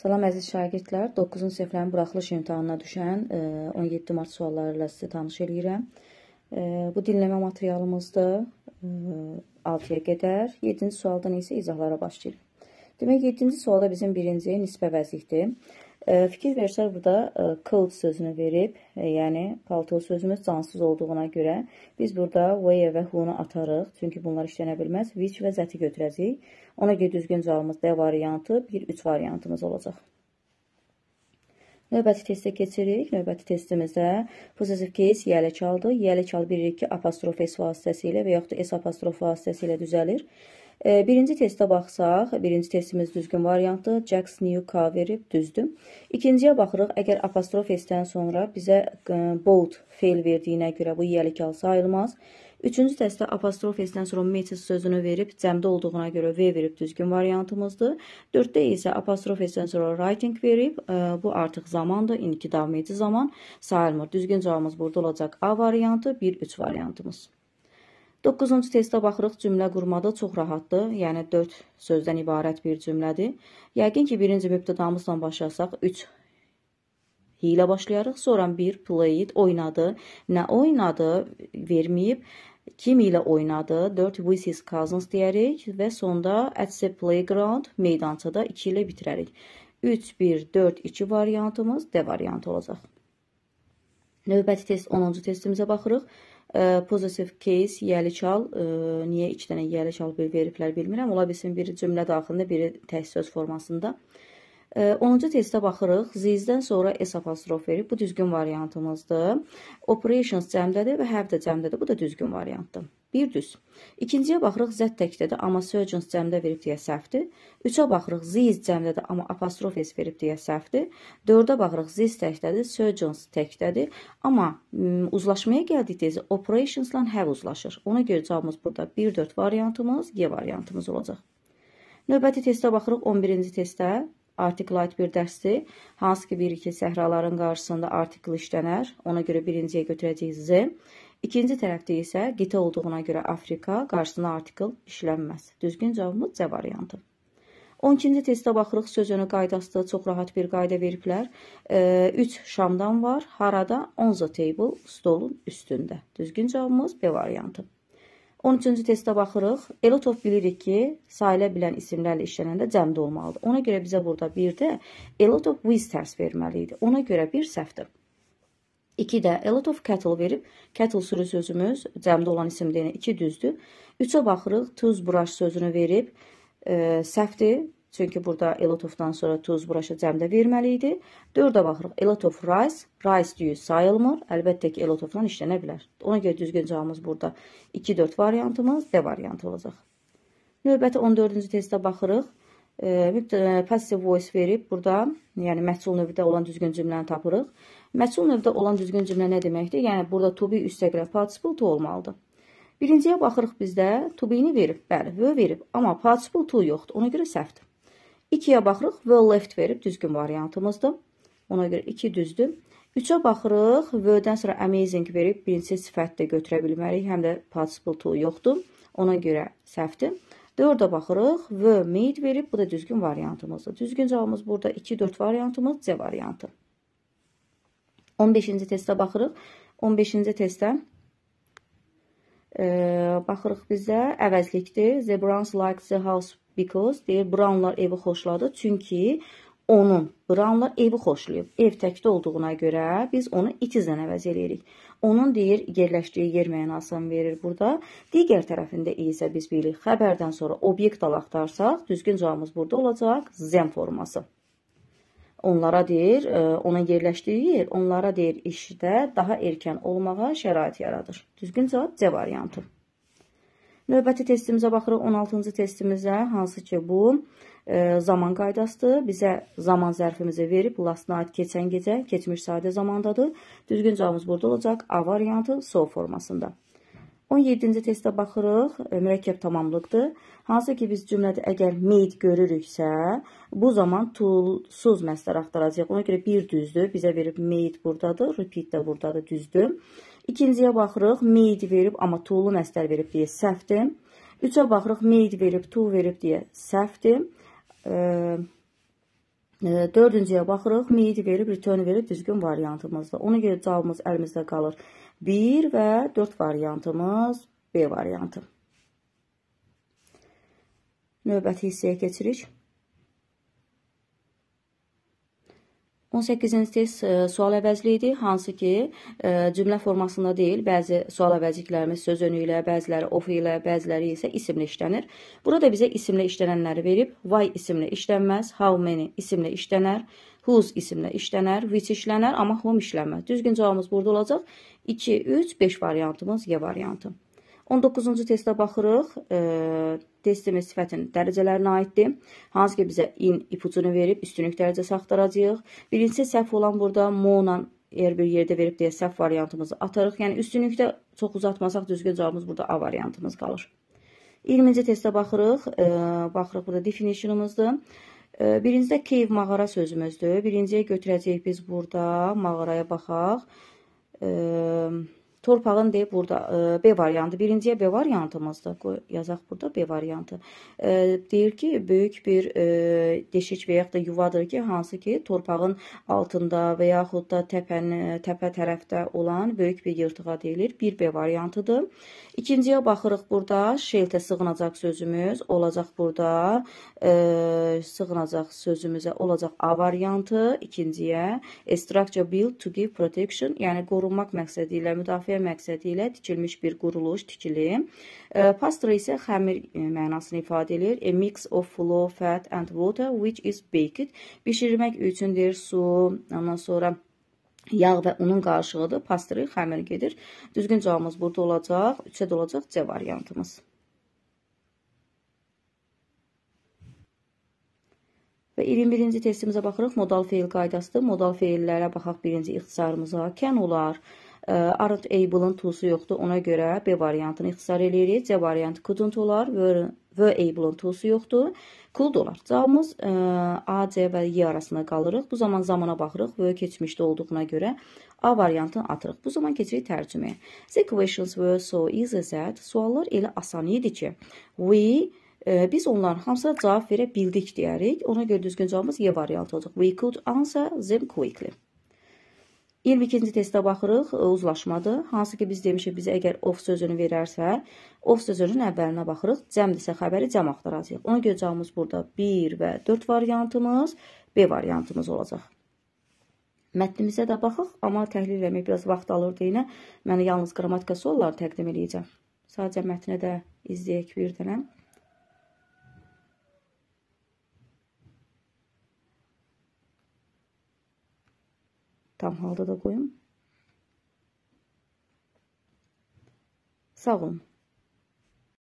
Salam əziz şagirdlər, 9-cu siniflərin buraxılış imtahanına düşən 17 e, mart sualları ilə sizi tanış eləyirəm. E, bu dinləmə materialımızda 6-ya e, qədər, 7-ci sualdan isə izahlara başlayırıq. Demək, 7-ci sualda bizim birinci nisbə vəzifdir. Fikir versək burada e, clothes sözünü verib, e, yəni palto sözümüz cansız olduğuna görə biz burada way və who-nu atarıq, çünki bunlar işlənə bilməz. Which və zəti götürəcəyik. Ona görə düzgün cavabımız D variantı, 1-3 variantımız olacaq. Növbəti testə keçirik. Növbəti testimizdə possessive case yəli çaldı. Yəli çal bilirik ki, apostrof s vasitəsilə və yaxud da s apostrof vasitəsilə düzəlir. Birinci testə baxsaq, birinci testimiz düzgün variantdır. Jax New K verib, düzdür. İkinciyə baxırıq, əgər apostrof S-dən sonra bizə e, bold fail verdiyinə görə bu yelik hal sayılmaz. Üçüncü testdə apostrof S-dən sonra metis sözünü verib, cəmdə olduğuna görə V verib düzgün variantımızdır. Dörddə isə apostrof S-dən sonra writing verib, e, bu artıq zamandır, indiki davamiyyəti zaman sayılmır. Düzgün cavabımız burada olacaq A variantı, 1-3 variantımız. 9-cu testə baxırıq, cümlə qurmada çox rahatdır, yəni 4 sözdən ibarət bir cümlədir. Yəqin ki, birinci mübtədamızla başlasaq, 3 ilə başlayarıq, sonra 1 played oynadı, nə oynadı verməyib, kim ilə oynadı, 4 with his cousins deyərik və sonda at the playground meydançada 2 ilə bitirərik. 3, 1, 4, 2 variantımız D variantı olacaq. Növbəti test 10-cu testimizə baxırıq. Possessive case, yəliçal, niyə iki dənə yəliçal bir veriblər bilmirəm. Ola bilsin biri cümlə daxilində, biri təhsil söz formasında. 10-cu testə baxırıq. Zizdən sonra S apostrof verib. Bu düzgün variantımızdır. Operations cəmdədir və have də cəmdədir. Bu da düzgün variantdır. Bir düz. İkinciyə baxırıq Z təkdədir, amma surgeons cəmdə verib deyə səhvdir. Üçə baxırıq ziz cəmdədir, amma apostrof s verib deyə səhvdir. Dördə baxırıq ziz təkdədir, surgeons təkdədir. Amma uzlaşmaya gəldik deyiz, operationsla have hə uzlaşır. Ona görə cavabımız burada 1-4 variantımız, G variantımız olacaq. Növbəti testə baxırıq 11-ci testə artiklayt bir dəstdir. Hansı ki, 1-2 səhraların qarşısında artikl işlənər. Ona görə birinciyə götürəcəyik Z. İkinci tərəfdə isə qitə olduğuna görə Afrika qarşısına artikl işlənməz. Düzgün cavabımız C variantı. 12-ci testə baxırıq söz önü qaydasıdır. Çox rahat bir qayda veriblər. 3 e, Şamdan var. Harada? On the table, stolun üstündə. Düzgün cavabımız B variantı. 13-cü testə baxırıq. Elotov bilirik ki, sayılə bilən isimlərlə işlənəndə cəmdə olmalıdır. Ona görə bizə burada bir də Elotov with tərs verməli idi. Ona görə bir səhvdir. 2 də Elotov cattle verib, cattle sürü sözümüz cəmdə olan isimdir, yəni 2 düzdür. 3-ə baxırıq, tuz buraş sözünü verib, e, səhvdir. Çünki burada Elotovdan sonra tuz buraşa cəmdə verməli idi. 4-ə baxırıq. Elotov rice, rice düyü sayılmır. Əlbəttə ki, Elotovdan işlənə bilər. Ona görə düzgün cavabımız burada 2-4 variantımız D variantı olacaq. Növbəti 14-cü testə baxırıq. E, passive voice verib burada, yəni məhsul növdə olan düzgün cümləni tapırıq. Məhsul növdə olan düzgün cümlə nə deməkdir? Yəni burada to be üstəqlə participle to olmalıdır. Birinciyə baxırıq bizdə to be-ni verib, bəli, verib, amma participle to yoxdur. Ona görə səhvdir. 2-yə baxırıq, well left verib düzgün variantımızdır. Ona görə 2 düzdür. 3-ə baxırıq, well-dən sonra amazing verib birinci sifətdə götürə bilmərik, həm də participle tool yoxdur. Ona görə səhvdir. 4-ə baxırıq, v made verib, bu da düzgün variantımızdır. Düzgün cavabımız burada 2-4 variantımız C variantı. 15-ci testə baxırıq. 15-ci testdə e, baxırıq bizə əvəzlikdir. The Browns like the house Because deyir Brownlar evi xoşladı. Çünki onun Brownlar evi xoşlayıb. Ev təkdə olduğuna görə biz onu it izlə əvəz eləyirik. Onun deyir yerləşdiyi yer mənasını verir burada. Digər tərəfində isə biz bilirik xəbərdən sonra obyekt alaxtarsaq, düzgün cavabımız burada olacaq zem forması. Onlara deyir, e, ona yerləşdiyi yer, onlara deyir işdə daha erkən olmağa şərait yaradır. Düzgün cavab C variantı. Növbəti testimizə baxırıq 16-cı testimizə, hansı ki bu e, zaman qaydasıdır. Bizə zaman zərfimizi verib, last night keçən gecə, keçmiş sadə zamandadır. Düzgün cavabımız burada olacaq. A variantı so formasında. 17-ci testə baxırıq, e, mürəkkəb tamamlıqdır. Hansı ki, biz cümlədə əgər made görürüksə, bu zaman toolsuz məsələr axtaracaq. Ona görə bir düzdür, bizə verib made buradadır, repeat də buradadır, düzdür. İkinciyə baxırıq, made verib, amma toolu məsələr verib deyə səhvdir. Üçə baxırıq, made verib, tool verib deyə səhvdir. E, e Dördüncüyə baxırıq, made verib, return verib düzgün variantımızdır. Ona görə cavabımız əlimizdə qalır. 1 və 4 variantımız B variantı. Növbəti hissəyə keçirik. 18-ci test sual əvəzli idi, hansı ki, e, cümlə formasında deyil, bəzi sual əvəzliklərimiz söz önü ilə, bəziləri of ilə, bəziləri isə isimlə işlənir. Burada bizə isimlə işlənənləri verib, why isimlə işlənməz, how many isimlə işlənər, whose isimlə işlənər, which işlənər, amma whom işlənməz. Düzgün cavabımız burada olacaq. 2, 3, 5 variantımız Y variantı. 19-cu testə baxırıq. E, testimiz sifətin dərəcələrinə aiddir. Hansı ki, bizə in ipucunu verib üstünlük dərəcəsi axtaracağıq. Birincisi səhv olan burada mo-la əgər bir yerdə verib deyə səhv variantımızı atarıq. Yəni, üstünlükdə çox uzatmasaq düzgün cavabımız burada A variantımız qalır. 20-ci testə baxırıq. E, baxırıq burada definitionımızdır. E, birincidə cave mağara sözümüzdür. Birinciyə götürəcəyik biz burada mağaraya baxaq. um, Torpağın D burada e, B variantı. Birinciyə B variantımızdır. Yazaq burada B variantı. E, deyir ki, böyük bir e, deşik və yaxud da yuvadır ki, hansı ki, torpağın altında və yaxud da təpəni, təpə tərəfdə olan böyük bir yırtığa deyilir. 1B variantıdır. İkinciyə baxırıq burada. Şeltə sığınacaq sözümüz olacaq burada. E, sığınacaq sözümüzə olacaq A variantı. İkinciyə structure built to give protection, yəni qorunmaq məqsədi ilə müdafiə göstərmək məqsədi ilə tikilmiş bir quruluş tikili. E, Pastra isə xəmir e, mənasını ifadə edir. A mix of flour, fat and water which is baked. Bişirmək üçündür su, ondan sonra yağ və unun qarışığıdır. Pastırı xəmir gedir. Düzgün cavabımız burada olacaq. 3-də olacaq C variantımız. Və 21-ci testimizə baxırıq. Modal feil qaydasıdır. Modal feillərə baxaq birinci ixtisarımıza. Can olar. Can olar. Arıd Able-ın tools-u yoxdur, ona görə B variantını ixtisar eləyirik. C variantı couldn't olar, V Able-ın tools-u yoxdur, could olar. Cavabımız A, C və Y arasında qalırıq. Bu zaman zamana baxırıq, V keçmişdə olduğuna görə A variantını atırıq. Bu zaman keçirik tərcüməyə. The questions were so easy that suallar elə asan idi ki, we biz onların hamısına cavab verə bildik deyərik. Ona görə düzgün cavabımız Y variantı olacaq. We could answer them quickly. 22-ci testə baxırıq, e, uzlaşmadır. Hansı ki, biz demişik, bizə əgər of sözünü verərsə, of sözünün əvvəlinə baxırıq. Cəmdirsə xəbəri cəm axtaracaq. Ona görə cavabımız burada 1 və 4 variantımız, B variantımız olacaq. Mətnimizə də baxıq, amma təhlil eləmək biraz vaxt alır deyinə. Mən yalnız qrammatikası onları təqdim eləyəcəm. Sadəcə mətnə də izləyək bir dənə. Tam halda da qoyum. Sağ olun.